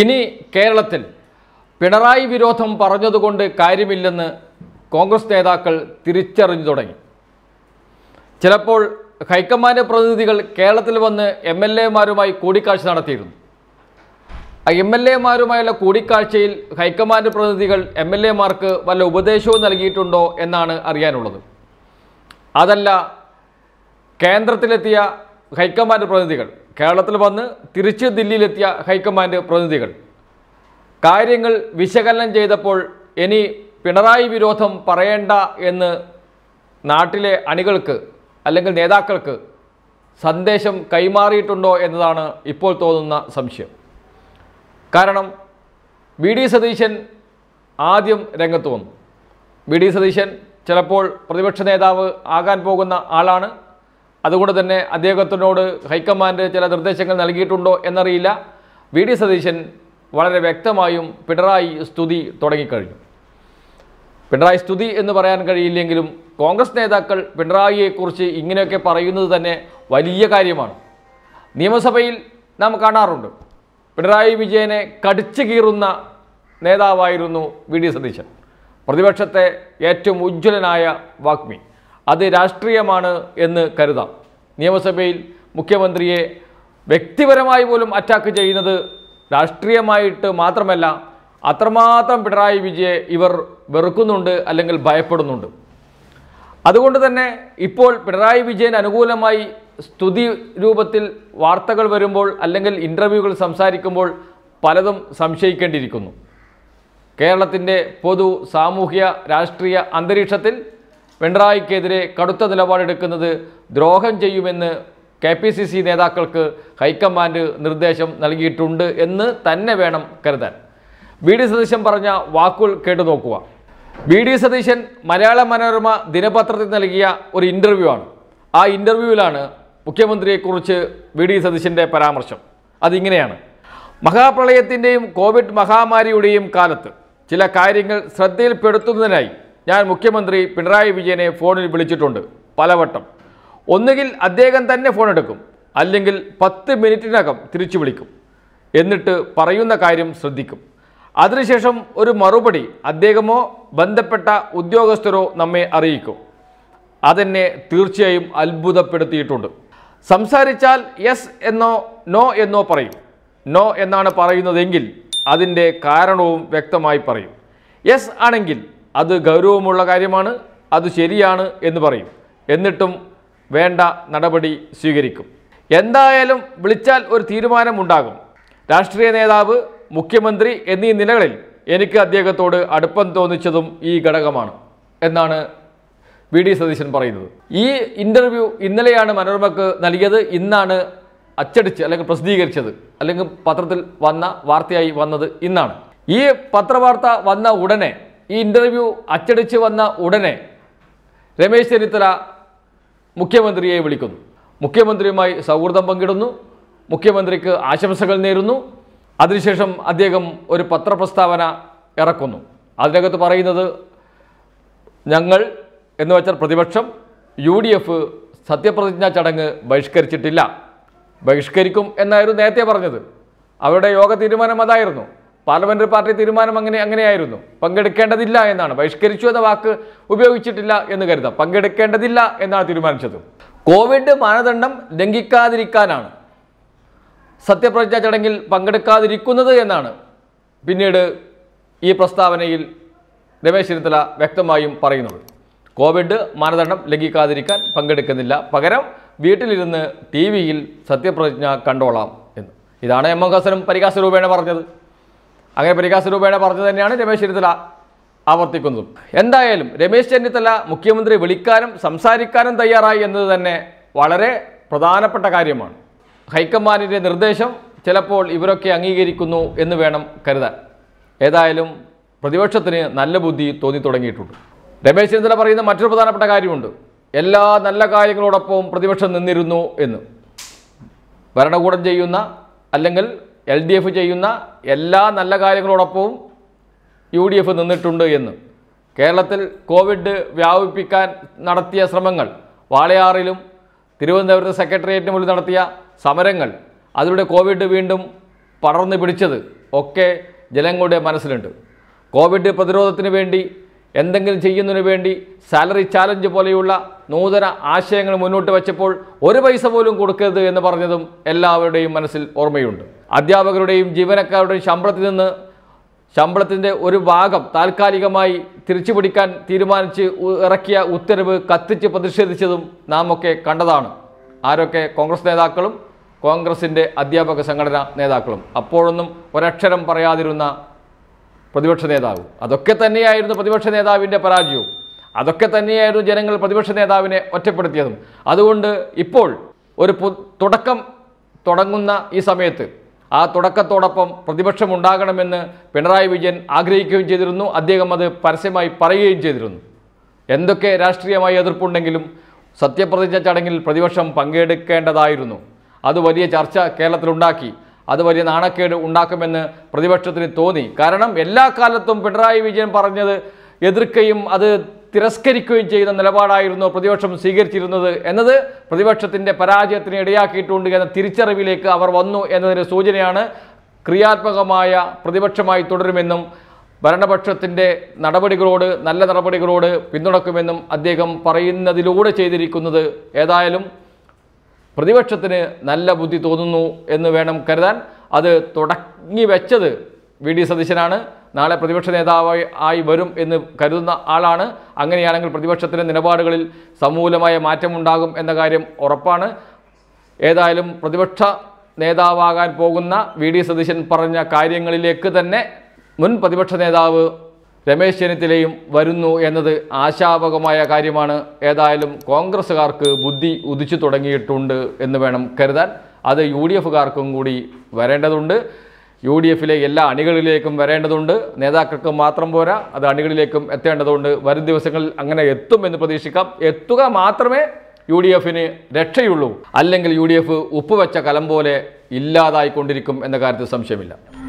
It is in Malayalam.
ഇനി കേരളത്തിൽ പിണറായി വിരോധം പറഞ്ഞതുകൊണ്ട് കാര്യമില്ലെന്ന് കോൺഗ്രസ് നേതാക്കൾ തിരിച്ചറിഞ്ഞു തുടങ്ങി ചിലപ്പോൾ ഹൈക്കമാൻഡ് പ്രതിനിധികൾ കേരളത്തിൽ വന്ന് എം എൽ എമാരുമായി കൂടിക്കാഴ്ച നടത്തിയിരുന്നു എം എൽ എമാരുമായുള്ള കൂടിക്കാഴ്ചയിൽ ഹൈക്കമാൻഡ് പ്രതിനിധികൾ എം എൽ എമാർക്ക് വല്ല ഉപദേശവും നൽകിയിട്ടുണ്ടോ എന്നാണ് അറിയാനുള്ളത് അതല്ല കേന്ദ്രത്തിലെത്തിയ ഹൈക്കമാൻഡ് പ്രതിനിധികൾ കേരളത്തിൽ വന്ന് തിരിച്ച് ദില്ലിയിലെത്തിയ ഹൈക്കമാൻഡ് പ്രതിനിധികൾ കാര്യങ്ങൾ വിശകലനം ചെയ്തപ്പോൾ ഇനി പിണറായി വിരോധം പറയേണ്ട എന്ന് നാട്ടിലെ അണികൾക്ക് അല്ലെങ്കിൽ നേതാക്കൾക്ക് സന്ദേശം കൈമാറിയിട്ടുണ്ടോ എന്നതാണ് ഇപ്പോൾ തോന്നുന്ന സംശയം കാരണം വി ഡി സതീശൻ ആദ്യം രംഗത്ത് വന്നു വി ഡി സതീശൻ ചിലപ്പോൾ പ്രതിപക്ഷ നേതാവ് ആകാൻ പോകുന്ന ആളാണ് അതുകൊണ്ട് തന്നെ അദ്ദേഹത്തിനോട് ഹൈക്കമാൻഡ് ചില നിർദ്ദേശങ്ങൾ നൽകിയിട്ടുണ്ടോ എന്നറിയില്ല വി ഡി സതീശൻ വളരെ വ്യക്തമായും പിണറായി സ്തുതി തുടങ്ങിക്കഴിഞ്ഞു പിണറായി സ്തുതി എന്ന് പറയാൻ കഴിയില്ലെങ്കിലും കോൺഗ്രസ് നേതാക്കൾ പിണറായിയെക്കുറിച്ച് ഇങ്ങനെയൊക്കെ പറയുന്നത് തന്നെ വലിയ കാര്യമാണ് നിയമസഭയിൽ നാം കാണാറുണ്ട് പിണറായി വിജയനെ കടിച്ചു കീറുന്ന നേതാവായിരുന്നു വി ഡി സതീശൻ പ്രതിപക്ഷത്തെ ഏറ്റവും ഉജ്ജ്വലനായ വാഗ്മി അത് രാഷ്ട്രീയമാണ് എന്ന് കരുതാം നിയമസഭയിൽ മുഖ്യമന്ത്രിയെ വ്യക്തിപരമായി പോലും അറ്റാക്ക് ചെയ്യുന്നത് രാഷ്ട്രീയമായിട്ട് മാത്രമല്ല അത്രമാത്രം പിണറായി വിജയെ ഇവർ വെറുക്കുന്നുണ്ട് അല്ലെങ്കിൽ ഭയപ്പെടുന്നുണ്ട് അതുകൊണ്ട് തന്നെ ഇപ്പോൾ പിണറായി വിജയൻ അനുകൂലമായി സ്തുതി രൂപത്തിൽ വാർത്തകൾ വരുമ്പോൾ അല്ലെങ്കിൽ ഇൻ്റർവ്യൂകൾ സംസാരിക്കുമ്പോൾ പലതും സംശയിക്കേണ്ടിയിരിക്കുന്നു കേരളത്തിൻ്റെ പൊതു സാമൂഹ്യ രാഷ്ട്രീയ അന്തരീക്ഷത്തിൽ പിണറായിക്കെതിരെ കടുത്ത നിലപാടെടുക്കുന്നത് ദ്രോഹം ചെയ്യുമെന്ന് കെ പി സി സി നേതാക്കൾക്ക് ഹൈക്കമാൻഡ് നിർദ്ദേശം നൽകിയിട്ടുണ്ട് എന്ന് തന്നെ വേണം കരുതാൻ ബി ഡി സതീശൻ പറഞ്ഞ വാക്കുകൾ കേട്ടു നോക്കുക ബി ഡി സതീശൻ മലയാള മനോരമ ദിനപത്രത്തിൽ നൽകിയ ഒരു ഇൻ്റർവ്യൂ ആണ് ആ ഇൻ്റർവ്യൂവിലാണ് മുഖ്യമന്ത്രിയെക്കുറിച്ച് ബി ഡി സതീശൻ്റെ പരാമർശം അതിങ്ങനെയാണ് മഹാപ്രളയത്തിൻ്റെയും കോവിഡ് മഹാമാരിയുടെയും കാലത്ത് ചില കാര്യങ്ങൾ ശ്രദ്ധയിൽപ്പെടുത്തുന്നതിനായി ഞാൻ മുഖ്യമന്ത്രി പിണറായി വിജയനെ ഫോണിൽ വിളിച്ചിട്ടുണ്ട് പലവട്ടം ഒന്നുകിൽ അദ്ദേഹം തന്നെ ഫോൺ എടുക്കും അല്ലെങ്കിൽ പത്ത് മിനിറ്റിനകം തിരിച്ചു വിളിക്കും എന്നിട്ട് പറയുന്ന കാര്യം ശ്രദ്ധിക്കും അതിനുശേഷം ഒരു മറുപടി അദ്ദേഹമോ ബന്ധപ്പെട്ട ഉദ്യോഗസ്ഥരോ നമ്മെ അറിയിക്കും അതെന്നെ തീർച്ചയായും അത്ഭുതപ്പെടുത്തിയിട്ടുണ്ട് സംസാരിച്ചാൽ യെസ് എന്നോ നോ എന്നോ പറയും നോ എന്നാണ് പറയുന്നതെങ്കിൽ അതിൻ്റെ കാരണവും വ്യക്തമായി പറയും യെസ് ആണെങ്കിൽ അത് ഗൗരവമുള്ള കാര്യമാണ് അത് ശരിയാണ് എന്ന് പറയും എന്നിട്ടും വേണ്ട നടപടി സ്വീകരിക്കും എന്തായാലും വിളിച്ചാൽ ഒരു തീരുമാനമുണ്ടാകും രാഷ്ട്രീയ നേതാവ് മുഖ്യമന്ത്രി എന്നീ നിലകളിൽ എനിക്ക് അദ്ദേഹത്തോട് അടുപ്പം തോന്നിച്ചതും ഈ ഘടകമാണ് എന്നാണ് വി ഡി സതീശൻ പറയുന്നത് ഈ ഇൻ്റർവ്യൂ ഇന്നലെയാണ് മനോരമക്ക് നൽകിയത് ഇന്നാണ് അച്ചടിച്ച് അല്ലെങ്കിൽ പ്രസിദ്ധീകരിച്ചത് അല്ലെങ്കിൽ പത്രത്തിൽ വന്ന വാർത്തയായി വന്നത് ഇന്നാണ് ഈ പത്രവാർത്ത വന്ന ഉടനെ ഈ ഇൻ്റർവ്യൂ അച്ചടിച്ച് വന്ന ഉടനെ രമേശ് ചെന്നിത്തല മുഖ്യമന്ത്രിയെ വിളിക്കുന്നു മുഖ്യമന്ത്രിയുമായി സൗഹൃദം പങ്കിടുന്നു മുഖ്യമന്ത്രിക്ക് ആശംസകൾ നേരുന്നു അതിനുശേഷം അദ്ദേഹം ഒരു പത്രപ്രസ്താവന ഇറക്കുന്നു അതിനകത്ത് പറയുന്നത് ഞങ്ങൾ എന്ന് വെച്ചാൽ പ്രതിപക്ഷം യു ഡി എഫ് സത്യപ്രതിജ്ഞാ ചടങ്ങ് ബഹിഷ്കരിച്ചിട്ടില്ല ബഹിഷ്കരിക്കും എന്നായിരുന്നു നേരത്തെ പറഞ്ഞത് അവരുടെ യോഗ തീരുമാനം അതായിരുന്നു പാർലമെന്ററി പാർട്ടി തീരുമാനം അങ്ങനെ അങ്ങനെയായിരുന്നു പങ്കെടുക്കേണ്ടതില്ല എന്നാണ് ബഹിഷ്കരിച്ചു എന്ന വാക്ക് ഉപയോഗിച്ചിട്ടില്ല എന്ന് കരുതാം പങ്കെടുക്കേണ്ടതില്ല എന്നാണ് തീരുമാനിച്ചത് കോവിഡ് മാനദണ്ഡം ലംഘിക്കാതിരിക്കാനാണ് സത്യപ്രതിജ്ഞാ ചടങ്ങിൽ പങ്കെടുക്കാതിരിക്കുന്നത് എന്നാണ് പിന്നീട് ഈ പ്രസ്താവനയിൽ രമേശ് ചെന്നിത്തല വ്യക്തമായും പറയുന്നത് കോവിഡ് മാനദണ്ഡം ലംഘിക്കാതിരിക്കാൻ പങ്കെടുക്കുന്നില്ല പകരം വീട്ടിലിരുന്ന് ടി വിയിൽ സത്യപ്രതിജ്ഞ കണ്ടോളാം എന്ന് ഇതാണ് എം എം ഹസനും പരിഹാസ രൂപേണ പറഞ്ഞത് അങ്ങനെ പരികാസ് രൂപയുടെ പറഞ്ഞു തന്നെയാണ് രമേശ് ചെന്നിത്തല ആവർത്തിക്കുന്നതും എന്തായാലും രമേശ് ചെന്നിത്തല മുഖ്യമന്ത്രി വിളിക്കാനും സംസാരിക്കാനും തയ്യാറായി എന്നത് തന്നെ വളരെ പ്രധാനപ്പെട്ട കാര്യമാണ് ഹൈക്കമാൻഡിൻ്റെ നിർദ്ദേശം ചിലപ്പോൾ ഇവരൊക്കെ അംഗീകരിക്കുന്നു എന്ന് വേണം കരുതാൻ ഏതായാലും പ്രതിപക്ഷത്തിന് നല്ല ബുദ്ധി തോന്നി തുടങ്ങിയിട്ടുണ്ട് രമേശ് ചെന്നിത്തല പറയുന്ന മറ്റൊരു പ്രധാനപ്പെട്ട കാര്യമുണ്ട് എല്ലാ നല്ല കാര്യങ്ങളോടൊപ്പം പ്രതിപക്ഷം നിന്നിരുന്നു എന്ന് ഭരണകൂടം ചെയ്യുന്ന അല്ലെങ്കിൽ എൽ ഡി എഫ് ചെയ്യുന്ന എല്ലാ നല്ല കാര്യങ്ങളോടൊപ്പവും യു ഡി എഫ് നിന്നിട്ടുണ്ട് എന്ന് കേരളത്തിൽ കോവിഡ് വ്യാപിപ്പിക്കാൻ നടത്തിയ ശ്രമങ്ങൾ വാളയാറിലും തിരുവനന്തപുരത്ത് സെക്രട്ടേറിയറ്റിന് മുന്നിൽ നടത്തിയ സമരങ്ങൾ അതിലൂടെ കോവിഡ് വീണ്ടും പടർന്നു പിടിച്ചത് ഒക്കെ ജനങ്ങളുടെ മനസ്സിലുണ്ട് കോവിഡ് പ്രതിരോധത്തിന് വേണ്ടി എന്തെങ്കിലും ചെയ്യുന്നതിന് വേണ്ടി സാലറി ചാലഞ്ച് പോലെയുള്ള നൂതന ആശയങ്ങൾ മുന്നോട്ട് വച്ചപ്പോൾ ഒരു പൈസ പോലും കൊടുക്കരുത് എന്ന് പറഞ്ഞതും എല്ലാവരുടെയും മനസ്സിൽ ഓർമ്മയുണ്ട് അധ്യാപകരുടെയും ജീവനക്കാരുടെയും ശമ്പളത്തിൽ നിന്ന് ശമ്പളത്തിൻ്റെ ഒരു ഭാഗം താൽക്കാലികമായി തിരിച്ചു പിടിക്കാൻ തീരുമാനിച്ച് ഇറക്കിയ ഉത്തരവ് കത്തിച്ച് പ്രതിഷേധിച്ചതും നാം ഒക്കെ കണ്ടതാണ് ആരൊക്കെ കോൺഗ്രസ് നേതാക്കളും കോൺഗ്രസിൻ്റെ അധ്യാപക സംഘടനാ നേതാക്കളും അപ്പോഴൊന്നും ഒരക്ഷരം പറയാതിരുന്ന പ്രതിപക്ഷ നേതാവ് അതൊക്കെ തന്നെയായിരുന്നു പ്രതിപക്ഷ നേതാവിൻ്റെ പരാജയവും അതൊക്കെ തന്നെയായിരുന്നു ജനങ്ങൾ പ്രതിപക്ഷ നേതാവിനെ ഒറ്റപ്പെടുത്തിയതും അതുകൊണ്ട് ഇപ്പോൾ ഒരു തുടക്കം തുടങ്ങുന്ന ഈ സമയത്ത് ആ തുടക്കത്തോടൊപ്പം പ്രതിപക്ഷം ഉണ്ടാകണമെന്ന് പിണറായി വിജയൻ ആഗ്രഹിക്കുകയും ചെയ്തിരുന്നു അദ്ദേഹം അത് പരസ്യമായി പറയുകയും ചെയ്തിരുന്നു എന്തൊക്കെ രാഷ്ട്രീയമായ എതിർപ്പുണ്ടെങ്കിലും സത്യപ്രതിജ്ഞ ചടങ്ങിൽ പ്രതിപക്ഷം പങ്കെടുക്കേണ്ടതായിരുന്നു അത് വലിയ ചർച്ച കേരളത്തിലുണ്ടാക്കി അത് വലിയ നാണക്കേട് ഉണ്ടാക്കുമെന്ന് പ്രതിപക്ഷത്തിന് തോന്നി കാരണം എല്ലാ കാലത്തും പിണറായി വിജയൻ പറഞ്ഞത് എതിർക്കുകയും അത് തിരസ്കരിക്കുകയും ചെയ്യുന്ന നിലപാടായിരുന്നു പ്രതിപക്ഷം സ്വീകരിച്ചിരുന്നത് എന്നത് പ്രതിപക്ഷത്തിൻ്റെ പരാജയത്തിന് ഇടയാക്കിയിട്ടുണ്ട് എന്ന തിരിച്ചറിവിലേക്ക് അവർ വന്നു എന്നതിന് സൂചനയാണ് ക്രിയാത്മകമായ പ്രതിപക്ഷമായി തുടരുമെന്നും ഭരണപക്ഷത്തിൻ്റെ നടപടികളോട് നല്ല നടപടികളോട് പിന്തുണക്കുമെന്നും അദ്ദേഹം പറയുന്നതിലൂടെ ചെയ്തിരിക്കുന്നത് ഏതായാലും പ്രതിപക്ഷത്തിന് നല്ല ബുദ്ധി തോന്നുന്നു എന്ന് വേണം കരുതാൻ അത് തുടങ്ങി വെച്ചത് വി ഡി സതീശനാണ് നാളെ പ്രതിപക്ഷ നേതാവ് ആയി വരും എന്ന് കരുതുന്ന ആളാണ് അങ്ങനെയാണെങ്കിൽ പ്രതിപക്ഷത്തിൻ്റെ നിലപാടുകളിൽ സമൂലമായ മാറ്റമുണ്ടാകും എന്ന കാര്യം ഉറപ്പാണ് ഏതായാലും പ്രതിപക്ഷ നേതാവാകാൻ പോകുന്ന വി ഡി സതീശൻ പറഞ്ഞ കാര്യങ്ങളിലേക്ക് തന്നെ മുൻ പ്രതിപക്ഷ നേതാവ് രമേശ് ചെന്നിത്തലയും വരുന്നു എന്നത് ആശാപകമായ കാര്യമാണ് ഏതായാലും കോൺഗ്രസ്സുകാർക്ക് ബുദ്ധി ഉദിച്ചു തുടങ്ങിയിട്ടുണ്ട് എന്ന് വേണം കരുതാൻ അത് യു ഡി എഫുകാർക്കും കൂടി വരേണ്ടതുണ്ട് യു ഡി എഫിലെ എല്ലാ അണികളിലേക്കും വരേണ്ടതുണ്ട് നേതാക്കൾക്ക് മാത്രം പോരാ അത് അണികളിലേക്കും എത്തേണ്ടതുണ്ട് വരും ദിവസങ്ങളിൽ അങ്ങനെ എത്തും എന്ന് പ്രതീക്ഷിക്കാം എത്തുക മാത്രമേ യു ഡി എഫിന് രക്ഷയുള്ളൂ അല്ലെങ്കിൽ യു ഡി എഫ് ഉപ്പുവെച്ച കലം പോലെ ഇല്ലാതായിക്കൊണ്ടിരിക്കും എന്ന കാര്യത്തിൽ സംശയമില്ല